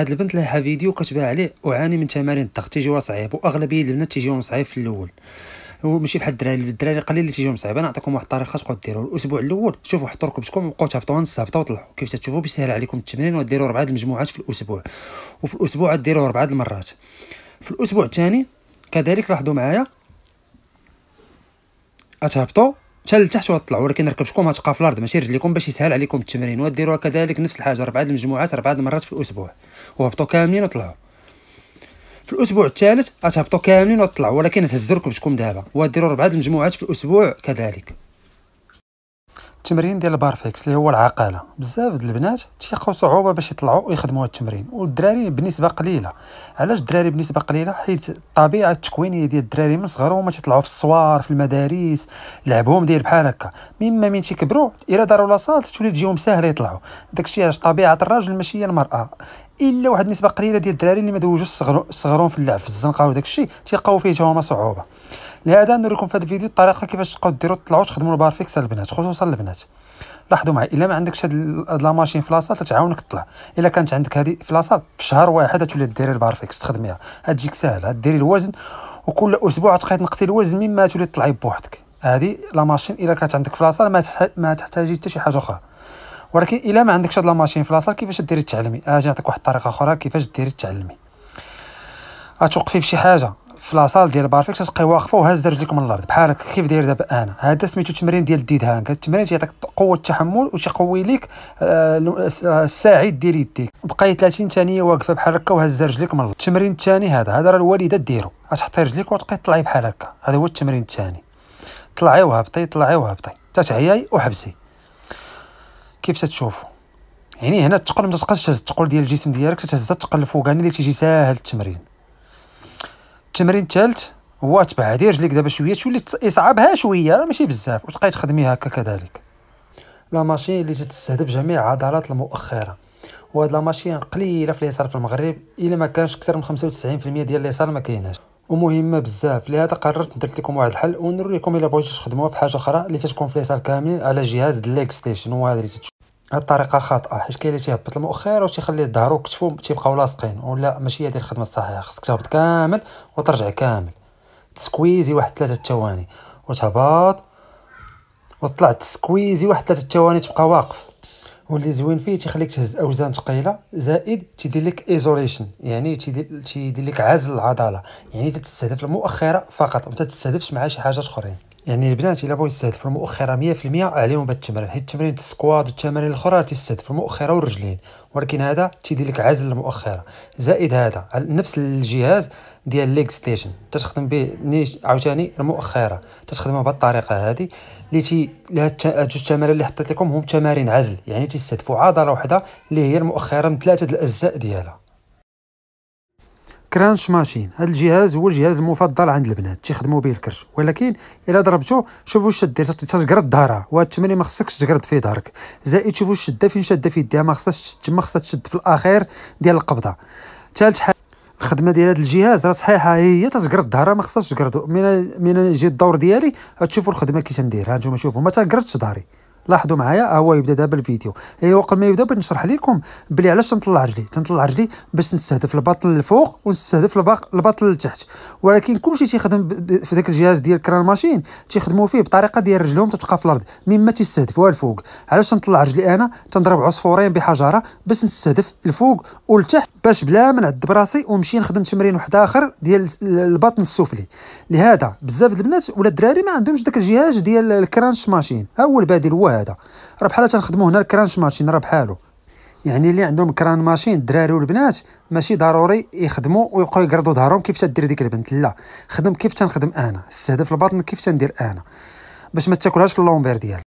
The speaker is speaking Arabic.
هاد البنت لها فيديو كتبها عليه اعاني من تمارين الضغط تيجيوها صعيب واغلبيه البنات تيجيهم صعيب في الاول هو ماشي بحال الدراري الدراري قليل اللي تيجيهم انا نعطيكم واحد الطريقه تقدروا ديروها الاسبوع الاول شوفوا حطوا ركبتكم وبقاو تهبطوا هبطه وطلعوا كيف تشوفوا بيسهل عليكم التمرين وديروا ربعه المجموعات في الاسبوع وفي الاسبوع ديروا ربعه المرات في الاسبوع الثاني كذلك لاحظوا معايا اتهبطوا حتى لتحت وتطلعوا ولكن ركبتكم غتبقى في الارض ماشي رجليكم باش يسهل عليكم التمرين وديروها كذلك نفس الحاجه اربعه المجموعات اربعه المرات في الاسبوع وهبطوا كاملين وطلعوا في الاسبوع الثالث غتهبطوا كاملين وتطلعوا ولكن تهزوا ركبتكم دابا وديروا اربعه المجموعات في الاسبوع كذلك التمرين ديال البارفيكس اللي هو العقاله بزاف د البنات تيلقاو صعوبه باش يطلعوا ويخدموا هاد التمرين والدراري بنسبه قليله علاش الدراري بنسبه قليله حيت الطبيعه التكوينيه ديال الدراري من صغرهم هما تيطلعوا في الصوار في المدارس لعبهم داير بحال هكا مما من تيكبروا الا دارو لاصال تولي تجيهم ساهله يطلعوا داكشي علاش طبيعه الراجل ماشي هي المراه الا واحد النسبه قليله ديال الدراري اللي ما دوجوش صغرون في اللعب في الزنقه وداك الشيء تيلقاو فيه حتى هما صعوبه لهذا نوريكم في هذا الفيديو الطريقه كيفاش تبقاو ديروا تطلعوا تخدموا البارفيكس على البنات خصوصا البنات لاحظوا معايا الا ما عندكش هاد لا ماشين في لاصال تتعاونك تطلع الا كانت عندك هذه في لاصال في شهر واحد تولي ديري البارفيكس تخدميها هتجيك ساهله هديري الوزن وكل اسبوع تبقاي تنقصي الوزن مما تولي تطلعي بوحدك هذه لا ماشين الا كانت عندك في لاصال ما تحتاجي حتى شي حاجه اخرى ولكن الا ما عندكش هاد لا ماشين في لاصال كيفاش ديري تعلمي اجي آه، نعطيك واحد الطريقه اخرى كيفاش ديري تعلمي غتوقفي فشي حاجه في لاصال ديال بارفيك تبقاي واقفه وهز رجليك من الارض بحال هكا كيف داير دابا انا هذا سميتو تمرين ديال الديد هانك التمرين تيعطيك قوه التحمل وتيقوي ليك آه، آه، الساعد ديال يديك بقاي 30 ثانيه واقفه بحال هكا وهز رجليك من الارض التمرين الثاني هذا هذا راه الوالده ديرو غتحطي رجليك وتبقاي طلعي بحال هكا هذا هو التمرين الثاني طلعي وهبطي طلعي وهبطي تتعياي وحبسي كيف تتشوفوا يعني هنا الثقل ما تبقاش تهز الثقل ديال الجسم ديالك تهز الثقل الفوقاني يعني اللي تيجي ساهل التمرين التمرين الثالث هو تبع هذه رجليك دابا شويه تولي يصعبها شويه راه ماشي بزاف وتبقاي تخدمي هكا كذلك لا ماشين اللي تستهدف جميع عضلات المؤخره وهاد لا ماشين قليله في اليسار في المغرب الا ما كانش اكثر من 95% ديال اليسار ما كايناش ومهمه بزاف لهذا قررت ندير لكم واحد الحل ونوريكم الا بغيتو تخدموها في حاجه اخرى اللي تتكون اليسار كامل على جهاز الليغ ستيشن وهذا اللي تتشوف هاد الطريقه خاطئه حيت كاين اللي تيهبط المؤخر وتيخلي الظهر وكتفو تيبقاو لاصقين ولا ماشي هذه الخدمه الصحيحه خصك تهبط كامل وترجع كامل تسكويزي واحد ثلاثه ثواني وتهبط وطلع تسكويزي واحد ثلاثه ثواني تبقى واقف واللي زوين فيه تيخليك تهز اوزان ثقيله زائد تيدير لك ايزوليشن يعني تيدير لك عزل العضله يعني تتستهدف المؤخره فقط ما تتستهدفش مع شي حاجات اخرين يعني البنات الا بغاو يستهدفوا المؤخره 100% عليهم بهذا التمرين حيت التمرين السكواد والتمارين الاخرى تستهدف المؤخره والرجلين ولكن هذا تيدير لك عزل المؤخره زائد هذا نفس الجهاز ديال ليغ ستيشن تخدم به عاوتاني المؤخره تخدمها بهذه الطريقه هذه اللي تي جوج التمارين اللي حطيت لكم هم تمارين عزل يعني تيستهدفوا عضله واحده اللي هي المؤخره من ثلاثه الاجزاء ديالها كرانش ماشين هذا الجهاز هو الجهاز المفضل عند البنات تيخدموا به الكرش ولكن الا ضربته شوفوا واش دير تتقرد ظهرها وهاد التمرين ما خصكش تقرد فيه ظهرك زائد شوفوا الشده فين شاده في يديها ما خصهاش تما خصها تشد في الاخير ديال القبضه ثالث حاجه الخدمه ديال هذا الجهاز راه صحيحه هي تتقرد ظهرها ما خصهاش تقردو من من يجي الدور ديالي تشوفوا الخدمه كي تندير ها نتوما شوفوا ما تقردش ظهري لاحظوا معايا هو يبدا دابا الفيديو ايوا قبل ما يبدا بنشرح نشرح لكم بلي علاش تنطلع رجلي تنطلع رجلي باش نستهدف البطن الفوق ونستهدف البطن التحت ولكن كلشي تيخدم في ذاك الجهاز ديال كران ماشين تيخدموا فيه بطريقه ديال رجلهم تتبقى في الارض مما تيستهدفوها الفوق علاش تنطلع رجلي انا تنضرب عصفورين بحجره باش نستهدف الفوق والتحت باش بلا ما نعذب براسي ونمشي نخدم تمرين واحد اخر ديال البطن السفلي لهذا بزاف البنات ولا الدراري ما عندهمش داك الجهاز ديال الكرانش ماشين هو البديل هو هذا راه بحال تنخدمو هنا الكرانش ماشين راه بحالو يعني اللي عندهم كران ماشين الدراري والبنات ماشي ضروري يخدموا ويبقاو يقرضوا ظهرهم كيف تدير ديك البنت لا خدم كيف تنخدم انا استهدف البطن كيف تندير انا باش ما تاكلهاش في اللومبير ديالك